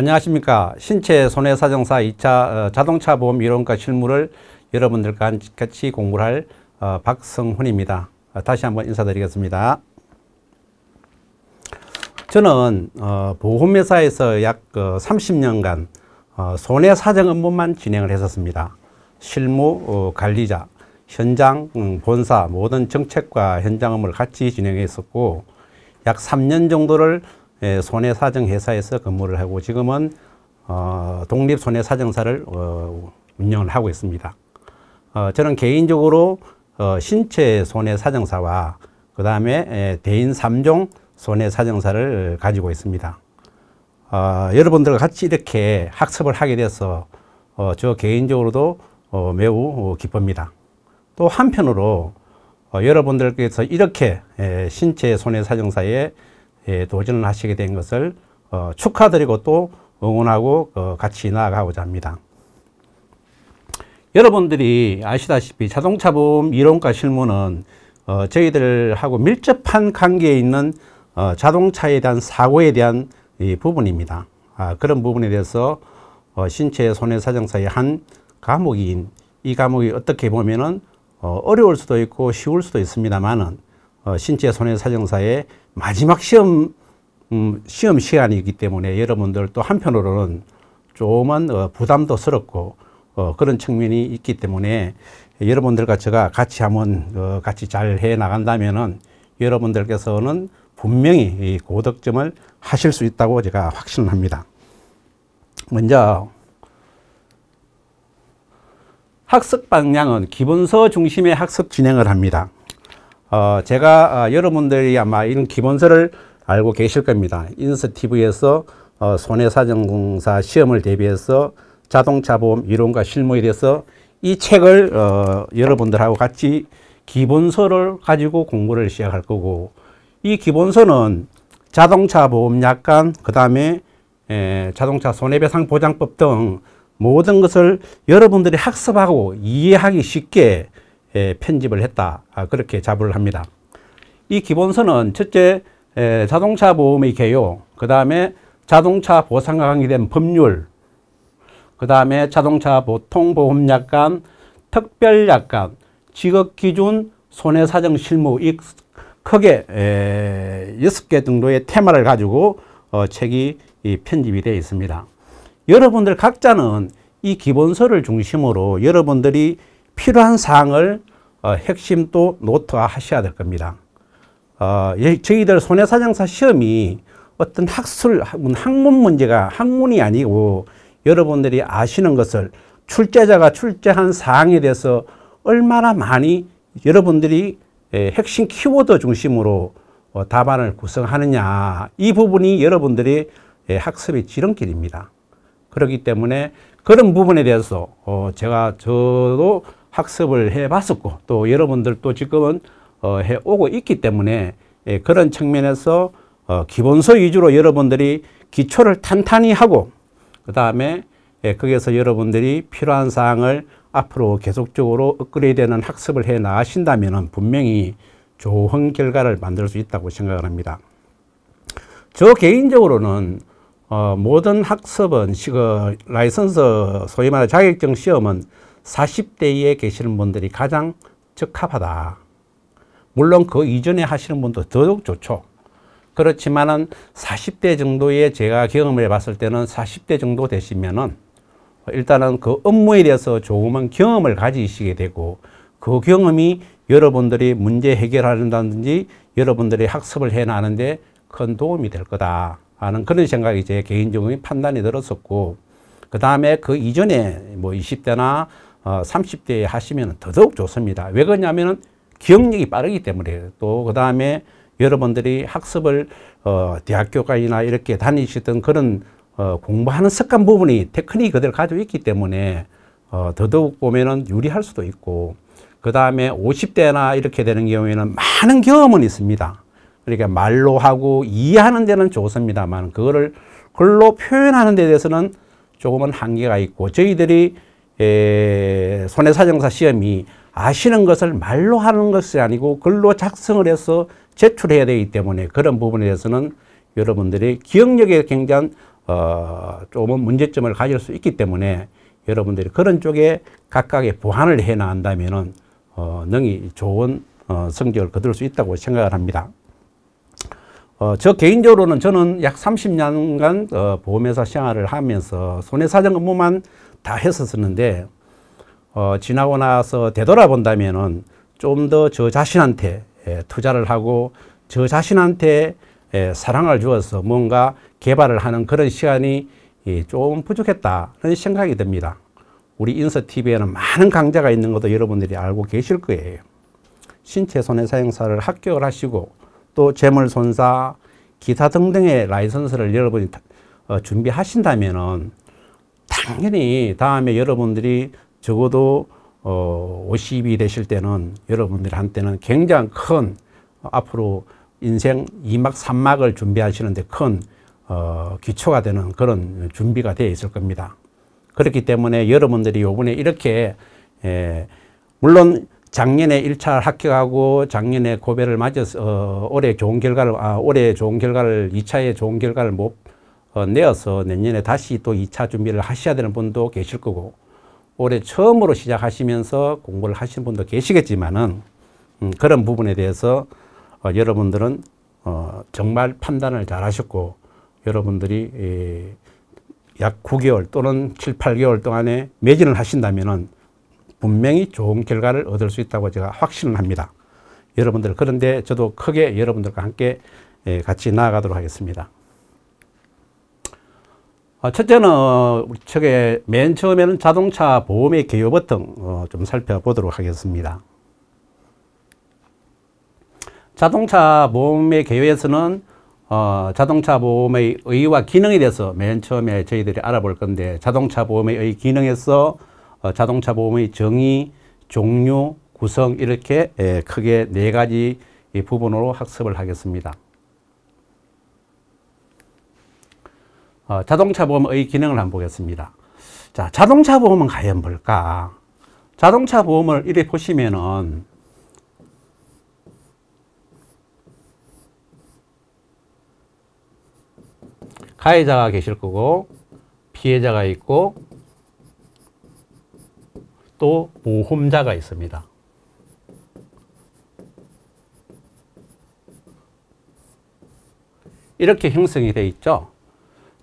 안녕하십니까. 신체 손해사정사 2차 어, 자동차 보험 이론과 실무를 여러분들과 같이 공부할 어, 박성훈입니다. 어, 다시 한번 인사드리겠습니다. 저는 보험회사에서 약 30년간 손해사정 업무만 진행을 했었습니다. 실무 관리자, 현장 음, 본사 모든 정책과 현장 업무를 같이 진행했었고 약 3년 정도를 예, 손해사정회사에서 근무를 하고 지금은 어, 독립손해사정사를 어, 운영을 하고 있습니다. 어, 저는 개인적으로 어, 신체 손해사정사와 그 다음에 예, 대인 3종 손해사정사를 가지고 있습니다. 어, 여러분들과 같이 이렇게 학습을 하게 돼서 어, 저 개인적으로도 어, 매우 기쁩니다. 또 한편으로 어, 여러분들께서 이렇게 예, 신체 손해사정사에 예, 도전을 하시게 된 것을 어, 축하드리고 또 응원하고 어, 같이 나아가고자 합니다. 여러분들이 아시다시피 자동차 보험 이론과 실무는 어, 저희들하고 밀접한 관계에 있는 어, 자동차에 대한 사고에 대한 이 부분입니다. 아, 그런 부분에 대해서 어, 신체 손해사정사의 한 과목인 이 과목이 어떻게 보면은 어, 어려울 수도 있고 쉬울 수도 있습니다만은 어, 신체 손해 사정사의 마지막 시험 음, 시험 시간이기 때문에 여러분들 도 한편으로는 조금은 어, 부담도 스럽고 어, 그런 측면이 있기 때문에 여러분들과 제가 같이 한번 어, 같이 잘 해 나간다면은 여러분들께서는 분명히 이 고득점을 하실 수 있다고 제가 확신합니다. 먼저 학습 방향은 기본서 중심의 학습 진행을 합니다. 어, 제가 어, 여러분들이 아마 이런 기본서를 알고 계실 겁니다. 인스티브에서 어, 손해사정사 공 시험을 대비해서 자동차 보험 이론과 실무에 대해서 이 책을 어, 여러분들하고 같이 기본서를 가지고 공부를 시작할 거고 이 기본서는 자동차 보험 약관 그 다음에 자동차 손해배상 보장법 등 모든 것을 여러분들이 학습하고 이해하기 쉽게 편집을 했다 아, 그렇게 자부를 합니다. 이 기본서는 첫째 자동차 보험의 개요, 그 다음에 자동차 보상과 관계된 법률, 그 다음에 자동차 보통 보험 약관, 특별 약관, 지급 기준, 손해 사정 실무 이 크게 여개 정도의 테마를 가지고 어, 책이 편집이 되어 있습니다. 여러분들 각자는 이 기본서를 중심으로 여러분들이 필요한 사항을 어, 핵심 또 노트화하셔야 될 겁니다. 어, 예, 저희들 손해사정사 시험이 어떤 학술, 학문 문제가 학문이 아니고 여러분들이 아시는 것을 출제자가 출제한 사항에 대해서 얼마나 많이 여러분들이 예, 핵심 키워드 중심으로 어, 답안을 구성하느냐 이 부분이 여러분들이 예, 학습의 지름길입니다. 그렇기 때문에 그런 부분에 대해서 어, 제가 저도 학습을 해 봤었고 또 여러분들도 지금은 어, 해 오고 있기 때문에 예, 그런 측면에서 어, 기본서 위주로 여러분들이 기초를 탄탄히 하고 그 다음에 예, 거기에서 여러분들이 필요한 사항을 앞으로 계속적으로 업그레이드하는 학습을 해 나가신다면 분명히 좋은 결과를 만들 수 있다고 생각을 합니다. 저 개인적으로는 어, 모든 학습은 시, 그, 라이선스 소위 말하는 자격증 시험은 40대에 계시는 분들이 가장 적합하다. 물론 그 이전에 하시는 분도 더욱 좋죠. 그렇지만은 40대 정도에 제가 경험을 해봤을 때는 40대 정도 되시면은 일단은 그 업무에 대해서 조금은 경험을 가지시게 되고 그 경험이 여러분들이 문제 해결하는다든지 여러분들이 학습을 해나는데큰 도움이 될 거다 하는 그런 생각이 제 개인적인 판단이 들었었고 그 다음에 그 이전에 뭐 20대나 30대에 어, 하시면 더더욱 좋습니다. 왜그러냐면 기억력이 빠르기 때문에 또 그 다음에 여러분들이 학습을 어, 대학교까지나 이렇게 다니시던 그런 어, 공부하는 습관 부분이 테크닉 그대로 가지고 있기 때문에 어, 더더욱 보면 유리할 수도 있고 그 다음에 50대나 이렇게 되는 경우에는 많은 경험은 있습니다. 그러니까 말로 하고 이해하는 데는 좋습니다만 그거를 글로 표현하는 데 대해서는 조금은 한계가 있고 저희들이 에, 예, 손해사정사 시험이 아시는 것을 말로 하는 것이 아니고 글로 작성을 해서 제출해야 되기 때문에 그런 부분에 대해서는 여러분들이 기억력에 굉장한 어, 조금 문제점을 가질 수 있기 때문에 여러분들이 그런 쪽에 각각의 보완을 해나간다면 어, 능히 좋은 어, 성적을 거둘 수 있다고 생각을 합니다. 어, 저 개인적으로는 저는 약 30년간 어, 보험회사 생활을 하면서 손해사정 업무만 다 했었었는데 어, 지나고 나서 되돌아본다면은 좀 더 저 자신한테 예, 투자를 하고 저 자신한테 예, 사랑을 주어서 뭔가 개발을 하는 그런 시간이 예, 좀 부족했다는 생각이 듭니다. 우리 인서TV에는 많은 강좌가 있는 것도 여러분들이 알고 계실 거예요. 신체 손해사 용사를 합격을 하시고 또 재물손사, 기타 등등의 라이선스를 여러분이 어, 준비하신다면 당연히 다음에 여러분들이 적어도 어, 50이 되실 때는 여러분들한테는 굉장히 큰 앞으로 인생 2막 3막을 준비하시는데 큰 어, 기초가 되는 그런 준비가 되어 있을 겁니다. 그렇기 때문에 여러분들이 요번에 이렇게 에, 예, 물론 작년에 1차 합격하고 작년에 고배를 맞아서 어, 올해 좋은 결과를 아, 올해 좋은 결과를 2차에 좋은 결과를 못 어, 내어서 내년에 다시 또 2차 준비를 하셔야 되는 분도 계실 거고 올해 처음으로 시작하시면서 공부를 하시는 분도 계시겠지만은 음, 그런 부분에 대해서 어, 여러분들은 어, 정말 판단을 잘 하셨고 여러분들이 에, 예, 약 9개월 또는 7, 8개월 동안에 매진을 하신다면은 분명히 좋은 결과를 얻을 수 있다고 제가 확신을 합니다. 여러분들 그런데 저도 크게 여러분들과 함께 예, 같이 나아가도록 하겠습니다. 아, 첫째는 어, 우리 측에 맨 처음에는 자동차 보험의 개요 버튼 어, 좀 살펴보도록 하겠습니다. 자동차 보험의 개요에서는 어, 자동차 보험의 의와 의 기능에 대해서 맨 처음에 저희들이 알아볼 건데 자동차 보험의 의 기능에서 어, 자동차 보험의 정의, 종류, 구성 이렇게 예, 크게 네 가지 부분으로 학습을 하겠습니다. 어, 자동차 보험의 기능을 한번 보겠습니다. 자, 자동차 보험은 과연 뭘까? 자동차 보험을 이래 보시면은 가해자가 계실 거고 피해자가 있고 또 보험자가 있습니다. 이렇게 형성이 되어 있죠.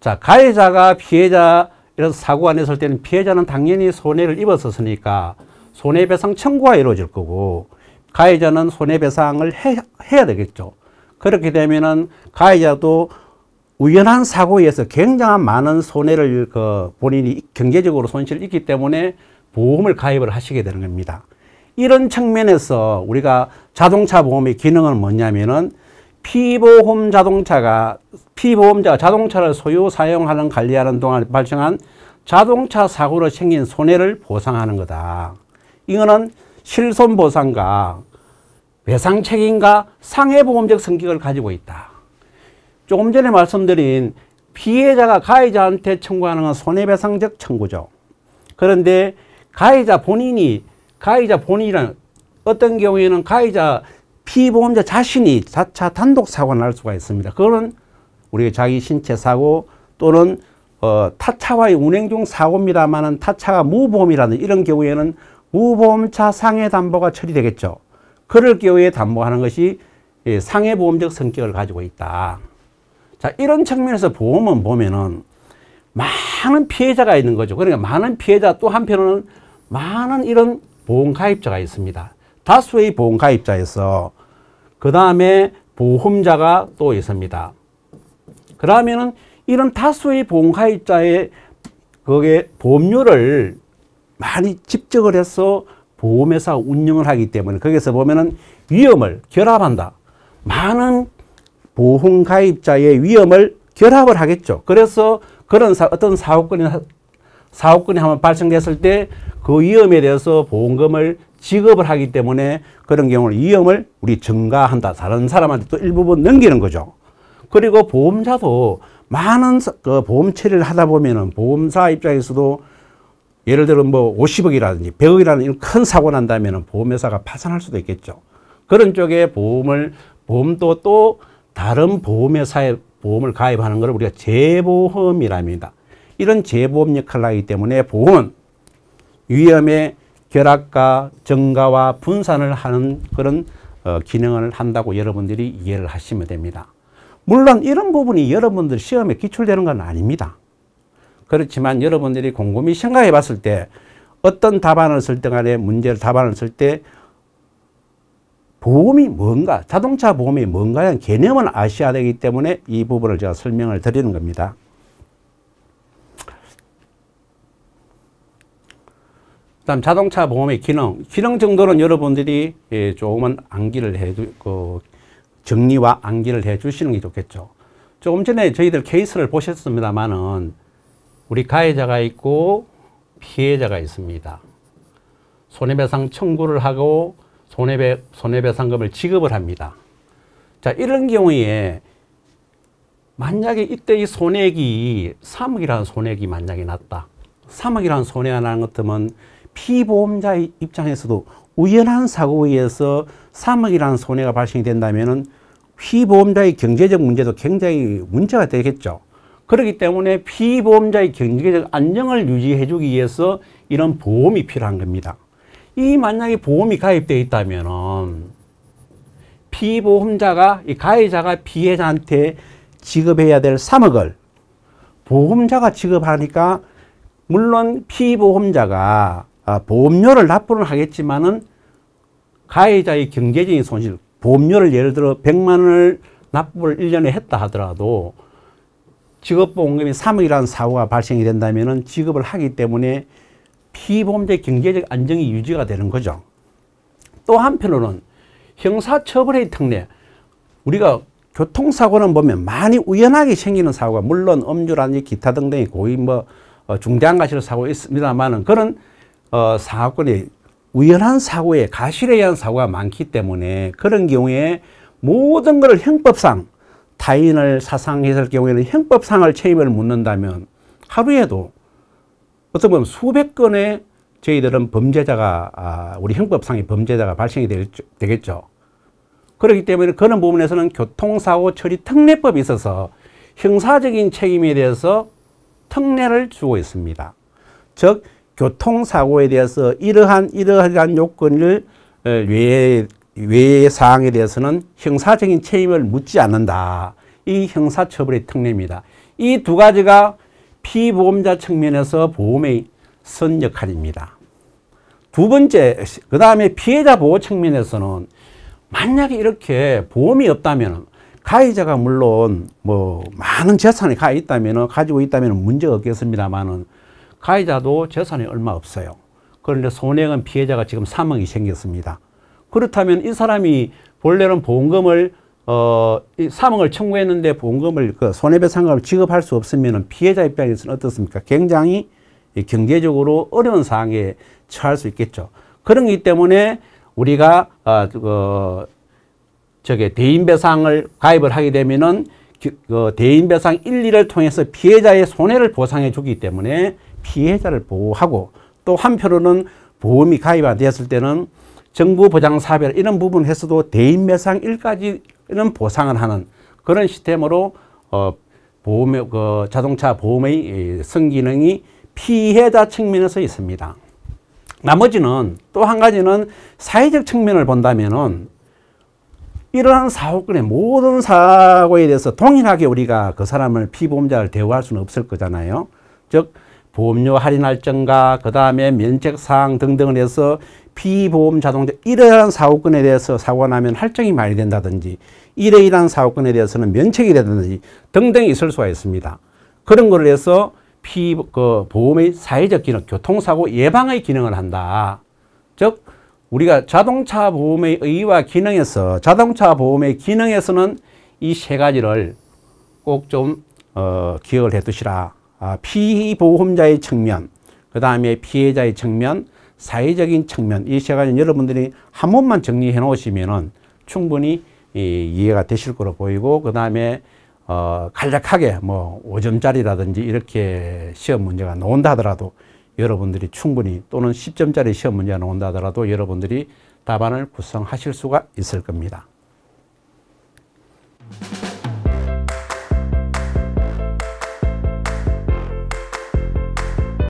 자, 가해자가 피해자 이런 사고가 났을 때는 피해자는 당연히 손해를 입었었으니까 손해배상 청구가 이루어질 거고 가해자는 손해배상을 해, 해야 되겠죠. 그렇게 되면은 가해자도 우연한 사고에서 굉장한 많은 손해를 그 본인이 경제적으로 손실을 입기 때문에 보험을 가입을 하시게 되는 겁니다. 이런 측면에서 우리가 자동차 보험의 기능은 뭐냐면은 피보험 자동차가 피보험자가 자동차를 소유 사용하는 관리하는 동안 발생한 자동차 사고로 생긴 손해를 보상하는 거다. 이거는 실손 보상과 외상 책임과 상해보험적 성격을 가지고 있다. 조금 전에 말씀드린 피해자가 가해자한테 청구하는 건 손해배상적 청구죠. 그런데 가해자 본인이 가해자 본인은 어떤 경우에는 가해자 피보험자 자신이 자차 단독 사고가 날 수가 있습니다. 그거는 우리가 자기 신체 사고 또는 어, 타차와의 운행 중 사고입니다만은 타차가 무보험이라는 이런 경우에는 무보험차 상해 담보가 처리되겠죠. 그럴 경우에 담보하는 것이 예, 상해보험적 성격을 가지고 있다. 자, 이런 측면에서 보험은 보면은 많은 피해자가 있는 거죠. 그러니까 많은 피해자 또 한편으로는 많은 이런 보험 가입자가 있습니다. 다수의 보험가입자에서 그 다음에 보험자가 또 있습니다. 그러면은 이런 다수의 보험가입자의 그게 보험료를 많이 집적을 해서 보험회사 운영을 하기 때문에 거기서 보면은 위험을 결합한다. 많은 보험가입자의 위험을 결합을 하겠죠. 그래서 그런 사, 어떤 사업권이 사업권이 한번 발생됐을 때 그 위험에 대해서 보험금을 지급을 하기 때문에 그런 경우는 위험을 우리 증가한다. 다른 사람한테 또 일부분 넘기는 거죠. 그리고 보험자도 많은 그 보험 처리를 하다 보면은 보험사 입장에서도 예를 들어 뭐 50억이라든지 100억이라는 이런 큰 사고 난다면은 보험회사가 파산할 수도 있겠죠. 그런 쪽에 보험을 보험도 또 다른 보험회사에 보험을 가입하는 것 우리가 재보험이랍니다. 이런 재보험 역할을 하기 때문에 보험은 위험에 결합과 증가와 분산을 하는 그런 어, 기능을 한다고 여러분들이 이해를 하시면 됩니다. 물론 이런 부분이 여러분들 시험에 기출되는 건 아닙니다. 그렇지만 여러분들이 곰곰이 생각해 봤을 때 어떤 답안을 쓸때 간에 문제를 답안을 쓸 때 보험이 뭔가 자동차 보험이 뭔가라는 개념을 아셔야 되기 때문에 이 부분을 제가 설명을 드리는 겁니다. 다음 자동차 보험의 기능. 기능 정도는 여러분들이 예, 조금은 암기를 해, 주, 그, 정리와 암기를 해 주시는 게 좋겠죠. 조금 전에 저희들 케이스를 보셨습니다만은 우리 가해자가 있고 피해자가 있습니다. 손해배상 청구를 하고 손해배, 손해배상금을 지급을 합니다. 자, 이런 경우에 만약에 이때 이 손해액이 3억이라는 손해액이 만약에 났다. 3억이라는 손해가 나는 것 같으면 피보험자의 입장에서도 우연한 사고에 의해서 3억이라는 손해가 발생이 된다면 피보험자의 경제적 문제도 굉장히 문제가 되겠죠. 그렇기 때문에 피보험자의 경제적 안정을 유지해 주기 위해서 이런 보험이 필요한 겁니다. 이 만약에 보험이 가입되어 있다면 피보험자가 이 가해자가 피해자한테 지급해야 될 3억을 보험자가 지급하니까 물론 피보험자가 아, 보험료를 납부를 하겠지만은 가해자의 경제적인 손실, 보험료를 예를 들어 100만 원을 납부를 1년에 했다 하더라도 직업보험금이 3억이라는 사고가 발생이 된다면은 지급을 하기 때문에 피보험자의 경제적 안정이 유지가 되는 거죠. 또 한편으로는 형사처벌의 특례, 우리가 교통사고는 보면 많이 우연하게 생기는 사고가 물론 음주라든지 기타 등등의 고의 뭐 어, 중대한 가시로 사고 있습니다만은 그런 어, 사건이 우연한 사고에 가실에 의한 사고가 많기 때문에 그런 경우에 모든 것을 형법상 타인을 사상했을 경우에는 형법상을 책임을 묻는다면 하루에도 어떻게 보면 수백 건의 저희들은 범죄자가 아, 우리 형법상의 범죄자가 발생이 될, 되겠죠. 그렇기 때문에 그런 부분에서는 교통사고 처리 특례법이 있어서 형사적인 책임에 대해서 특례를 주고 있습니다. 즉 교통사고에 대해서 이러한 이러한 요건을 외 외의 사항에 대해서는 형사적인 책임을 묻지 않는다. 이 형사처벌의 특례입니다. 이 두 가지가 피보험자 측면에서 보험의 선 역할입니다. 두 번째, 그 다음에 피해자 보호 측면에서는 만약에 이렇게 보험이 없다면 가해자가 물론 뭐 많은 재산이 가 있다면 가지고 있다면 문제가 없겠습니다만은 가해자도 재산이 얼마 없어요. 그런데 손해액 피해자가 지금 3억이 생겼습니다. 그렇다면 이 사람이 본래는 보험금을 어, 3억을 청구했는데 보험금을 그 손해배상금을 지급할 수 없으면 피해자 입장에서는 어떻습니까? 굉장히 경제적으로 어려운 상황에 처할 수 있겠죠. 그런 기 때문에 우리가 어, 어 저게 대인배상을 가입을 하게 되면은 그 대인배상 1, 2를 통해서 피해자의 손해를 보상해 주기 때문에 피해자를 보호하고 또 한편으로는 보험이 가입 안 되었을 때는 정부 보장 사별 이런 부분에서도 대인 매상 일까지는 보상을 하는 그런 시스템으로 어, 보험의 그 자동차 보험의 성기능이 피해자 측면에서 있습니다. 나머지는 또 한 가지는 사회적 측면을 본다면은 이러한 사고의 모든 사고에 대해서 동일하게 우리가 그 사람을 피보험자를 대우할 수는 없을 거잖아요. 즉 보험료 할인 할증과 그 다음에 면책 사항 등등을 해서 피보험 자동차 이러한 사고권에 대해서 사고가 나면 할증이 많이 된다든지 이러이한사고권에 대해서는 면책이 된다든지 등등이 있을 수가 있습니다. 그런 거를 해서 피, 그 보험의 사회적 기능, 교통사고 예방의 기능을 한다. 즉, 우리가 자동차 보험의 의 의와 기능에서, 자동차 보험의 기능에서는 이 세 가지를 꼭 좀, 어, 기억을 해 두시라. 아, 피보험자의 측면, 그 다음에 피해자의 측면, 사회적인 측면 이 세 가지 여러분들이 한 번만 정리해 놓으시면은 충분히 이해가 이 되실 거로 보이고 그 다음에 어, 간략하게 뭐 5점짜리라든지 이렇게 시험 문제가 나온다 하더라도 여러분들이 충분히 또는 10점짜리 시험 문제가 나온다 하더라도 여러분들이 답안을 구성하실 수가 있을 겁니다.